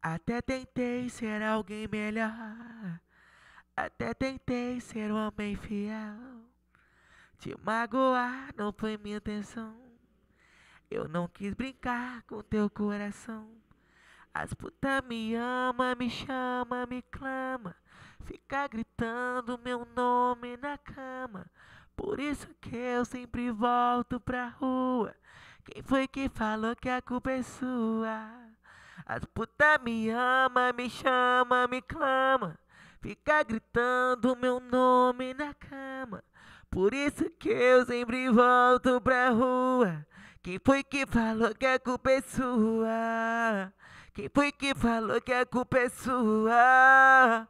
Até tentei ser alguém melhor. Até tentei ser um homem fiel. Te magoar não foi minha intenção. Eu não quis brincar com teu coração. As puta me ama, me chama, me clama. Fica gritando meu nome na cama. Por isso que eu sempre volto pra rua. Quem foi que falou que a culpa é sua? As puta me ama, me chama, me clama. Fica gritando meu nome na cama. Por isso que eu sempre volto pra rua. Quem foi que falou que a culpa é sua? Quem foi que falou que a culpa é sua?